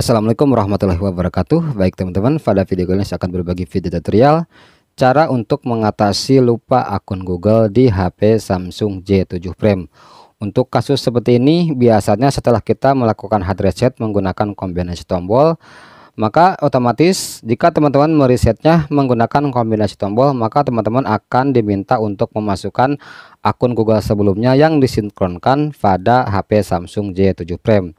Assalamualaikum warahmatullahi wabarakatuh Baik teman-teman pada video kali ini saya akan berbagi video tutorial Cara untuk mengatasi lupa akun Google di HP Samsung J7 Prime Untuk kasus seperti ini biasanya setelah kita melakukan hard reset menggunakan kombinasi tombol maka otomatis jika teman-teman meresetnya menggunakan kombinasi tombol maka teman-teman akan diminta untuk memasukkan akun Google sebelumnya yang disinkronkan pada HP Samsung J7 Prime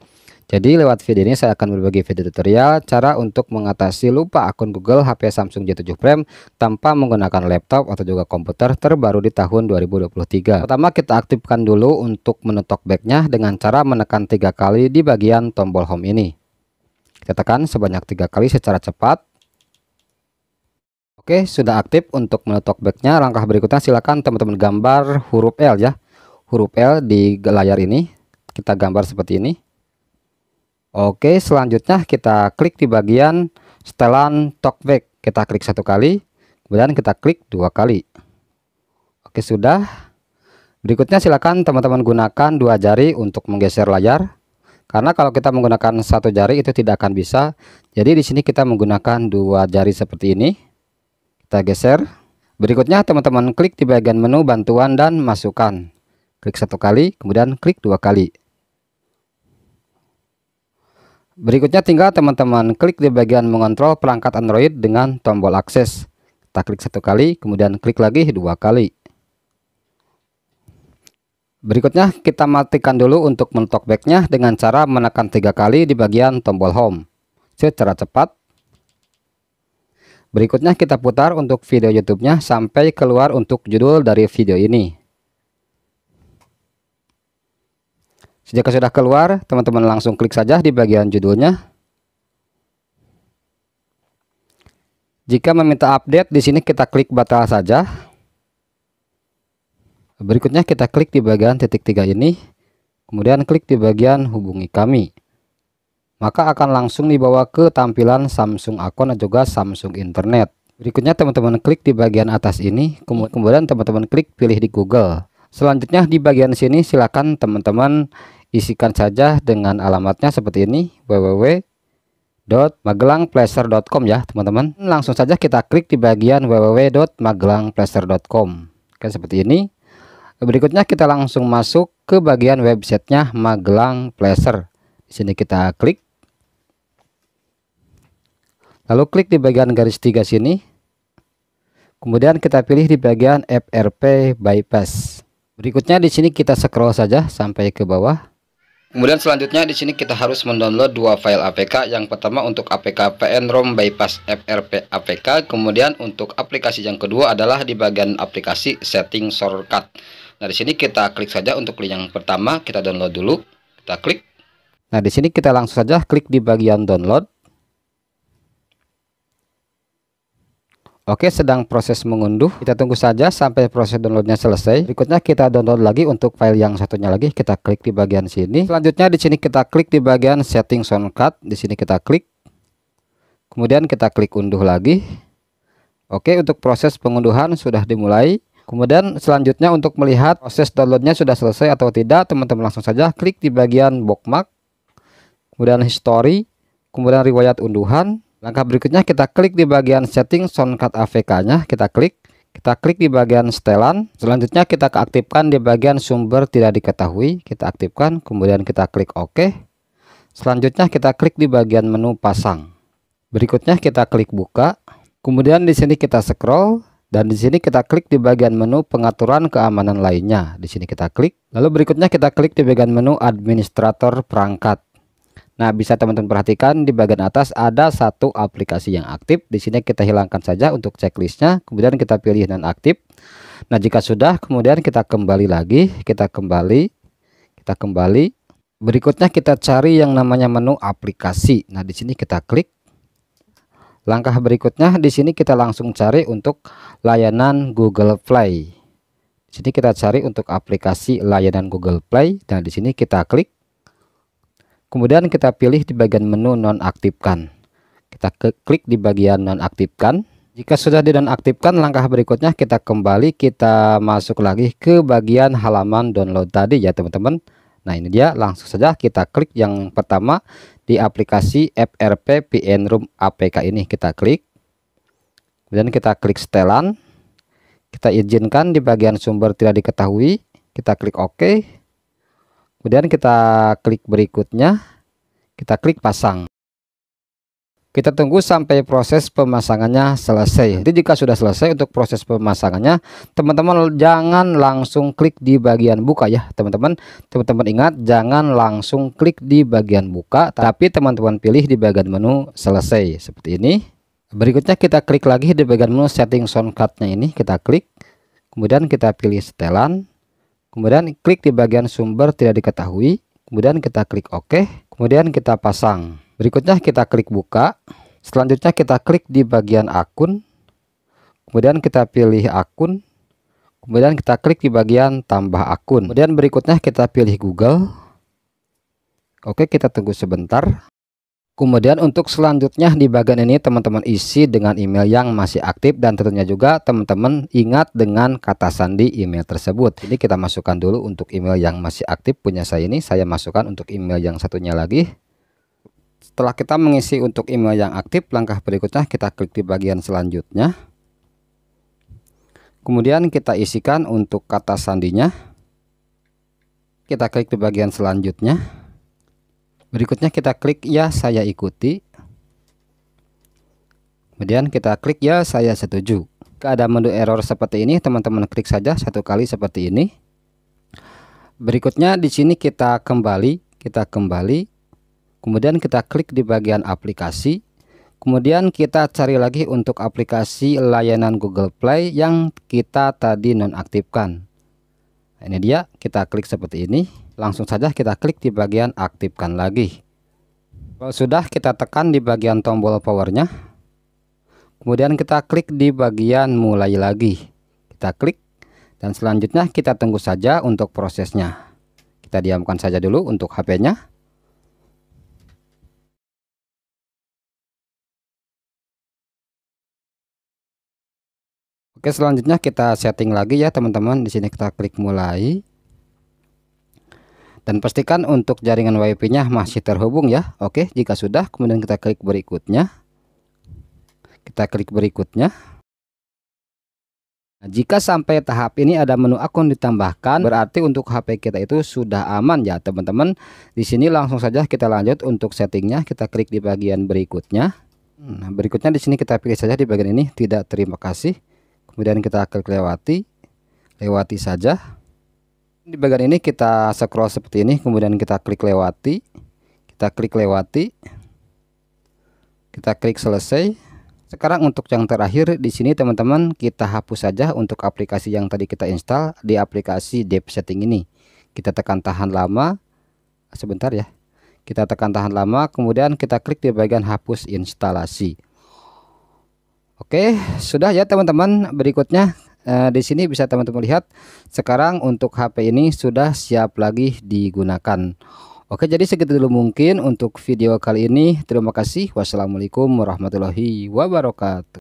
jadi lewat video ini saya akan berbagi video tutorial cara untuk mengatasi lupa akun Google HP Samsung J7 Prime tanpa menggunakan laptop atau juga komputer terbaru di tahun 2023. Pertama kita aktifkan dulu untuk menu talkbacknya dengan cara menekan tiga kali di bagian tombol home ini. Kita tekan sebanyak tiga kali secara cepat. Oke, sudah aktif untuk menu talkbacknya. Langkah berikutnya silakan teman-teman gambar huruf L ya. Huruf L di layar ini. Kita gambar seperti ini. Oke, selanjutnya kita klik di bagian setelan talkback. Kita klik satu kali, kemudian kita klik dua kali. Oke, sudah. Berikutnya silakan teman-teman gunakan dua jari untuk menggeser layar. Karena kalau kita menggunakan satu jari itu tidak akan bisa. Jadi di sini kita menggunakan dua jari seperti ini. Kita geser. Berikutnya teman-teman klik di bagian menu bantuan dan masukkan. Klik satu kali, kemudian klik dua kali. Berikutnya tinggal teman-teman klik di bagian mengontrol perangkat Android dengan tombol akses. Kita klik satu kali, kemudian klik lagi dua kali. Berikutnya kita matikan dulu untuk menu talkbacknya dengan cara menekan tiga kali di bagian tombol home secara cepat. Berikutnya kita putar untuk video YouTube-nya sampai keluar untuk judul dari video ini. Jika sudah keluar, teman-teman langsung klik saja di bagian judulnya. Jika meminta update, di sini kita klik batal saja. Berikutnya kita klik di bagian titik tiga ini, kemudian klik di bagian hubungi kami. Maka akan langsung dibawa ke tampilan Samsung akun dan juga Samsung internet. Berikutnya teman-teman klik di bagian atas ini, kemudian teman-teman klik pilih di Google. Selanjutnya di bagian sini silakan teman-teman Isikan saja dengan alamatnya seperti ini www.magelangplacer.com ya teman-teman. Langsung saja kita klik di bagian www.magelangplacer.com. Oke kan seperti ini. Berikutnya kita langsung masuk ke bagian websitenya Magelang Placer. Di sini kita klik. Lalu klik di bagian garis tiga sini. Kemudian kita pilih di bagian FRP bypass. Berikutnya di sini kita scroll saja sampai ke bawah. Kemudian selanjutnya di sini kita harus mendownload dua file APK. Yang pertama untuk APK PN-ROM bypass FRP APK. Kemudian untuk aplikasi yang kedua adalah di bagian aplikasi setting shortcut. Nah di sini kita klik saja untuk link yang pertama kita download dulu. Kita klik. Nah di sini kita langsung saja klik di bagian download. Oke sedang proses mengunduh kita tunggu saja sampai proses downloadnya selesai berikutnya kita download lagi untuk file yang satunya lagi kita klik di bagian sini selanjutnya di sini kita klik di bagian setting soundcard di sini kita klik kemudian kita klik unduh lagi Oke untuk proses pengunduhan sudah dimulai Kemudian selanjutnya untuk melihat proses downloadnya sudah selesai atau tidak, teman-teman langsung saja klik di bagian bookmark, kemudian history, kemudian riwayat unduhan, Langkah berikutnya kita klik di bagian setting soundcard AVK-nya, kita klik. Kita klik di bagian setelan. Selanjutnya kita aktifkan di bagian sumber tidak diketahui, kita aktifkan, kemudian kita klik OK. Selanjutnya kita klik di bagian menu pasang. Berikutnya kita klik buka. Kemudian di sini kita scroll dan di sini kita klik di bagian menu pengaturan keamanan lainnya. Di sini kita klik. Lalu berikutnya kita klik di bagian menu administrator perangkat. Nah, bisa teman-teman perhatikan di bagian atas ada satu aplikasi yang aktif. Di sini kita hilangkan saja untuk checklistnya, kemudian kita pilih non aktif. Nah, jika sudah, kemudian kita kembali lagi, kita kembali, kita kembali. Berikutnya kita cari yang namanya menu aplikasi. Nah, di sini kita klik. Langkah berikutnya di sini kita langsung cari untuk layanan Google Play. Di sini kita cari untuk aplikasi layanan Google Play. Nah, di sini kita klik. Kemudian kita pilih di bagian menu nonaktifkan. Kita klik di bagian nonaktifkan. Jika sudah di nonaktifkan, langkah berikutnya kita kembali kita masuk lagi ke bagian halaman download tadi ya teman-teman. Nah ini dia langsung saja kita klik yang pertama di aplikasi FRP PN Room APK ini kita klik. Kemudian kita klik setelan. Kita izinkan di bagian sumber tidak diketahui. Kita klik OK. Kemudian kita klik berikutnya, kita klik pasang. Kita tunggu sampai proses pemasangannya selesai. Jadi jika sudah selesai untuk proses pemasangannya, teman-teman jangan langsung klik di bagian buka ya, teman-teman. Teman-teman ingat jangan langsung klik di bagian buka, tapi teman-teman pilih di bagian menu selesai seperti ini. Berikutnya kita klik lagi di bagian menu setting soundcardnya ini, kita klik. Kemudian kita pilih setelan, Kemudian klik di bagian sumber tidak diketahui. Kemudian kita klik OK. Kemudian kita pasang. Berikutnya kita klik buka. Selanjutnya kita klik di bagian akun. Kemudian kita pilih akun. Kemudian kita klik di bagian tambah akun. Kemudian berikutnya kita pilih Google. Oke, kita tunggu sebentar. Kemudian untuk selanjutnya di bagian ini teman-teman isi dengan email yang masih aktif dan tentunya juga teman-teman ingat dengan kata sandi email tersebut. Jadi kita masukkan dulu untuk email yang masih aktif punya saya ini saya masukkan untuk email yang satunya lagi. Setelah kita mengisi untuk email yang aktif langkah berikutnya kita klik di bagian selanjutnya. Kemudian kita isikan untuk kata sandinya. Kita klik di bagian selanjutnya. Berikutnya kita klik ya saya ikuti. Kemudian kita klik ya saya setuju. Jika ada menu error seperti ini, teman-teman klik saja satu kali seperti ini. Berikutnya di sini kita kembali, kita kembali. Kemudian kita klik di bagian aplikasi. Kemudian kita cari lagi untuk aplikasi layanan Google Play yang kita tadi nonaktifkan. Ini dia, kita klik seperti ini. Langsung saja kita klik di bagian aktifkan lagi. Kalau sudah kita tekan di bagian tombol powernya. Kemudian kita klik di bagian mulai lagi. Kita klik dan selanjutnya kita tunggu saja untuk prosesnya. Kita diamkan saja dulu untuk HP-nya. Oke, selanjutnya kita setting lagi ya, teman-teman. Di sini kita klik mulai dan pastikan untuk jaringan WiFi nya masih terhubung ya Oke jika sudah kemudian kita klik berikutnya kita klik berikutnya nah, jika sampai tahap ini ada menu akun ditambahkan berarti untuk HP kita itu sudah aman ya teman-teman di sini langsung saja kita lanjut untuk settingnya kita klik di bagian berikutnya nah berikutnya di sini kita pilih saja di bagian ini tidak terima kasih kemudian kita klik lewati lewati saja di bagian ini kita scroll seperti ini, kemudian kita klik lewati. Kita klik lewati. Kita klik selesai. Sekarang untuk yang terakhir di sini teman-teman kita hapus saja untuk aplikasi yang tadi kita install di aplikasi Deep setting ini. Kita tekan tahan lama sebentar ya. Kita tekan tahan lama kemudian kita klik di bagian hapus instalasi. Oke, sudah ya teman-teman. Berikutnya eh, di sini bisa teman-teman lihat sekarang untuk HP ini sudah siap lagi digunakan. Oke, jadi segitu dulu mungkin untuk video kali ini. Terima kasih. Wassalamualaikum warahmatullahi wabarakatuh.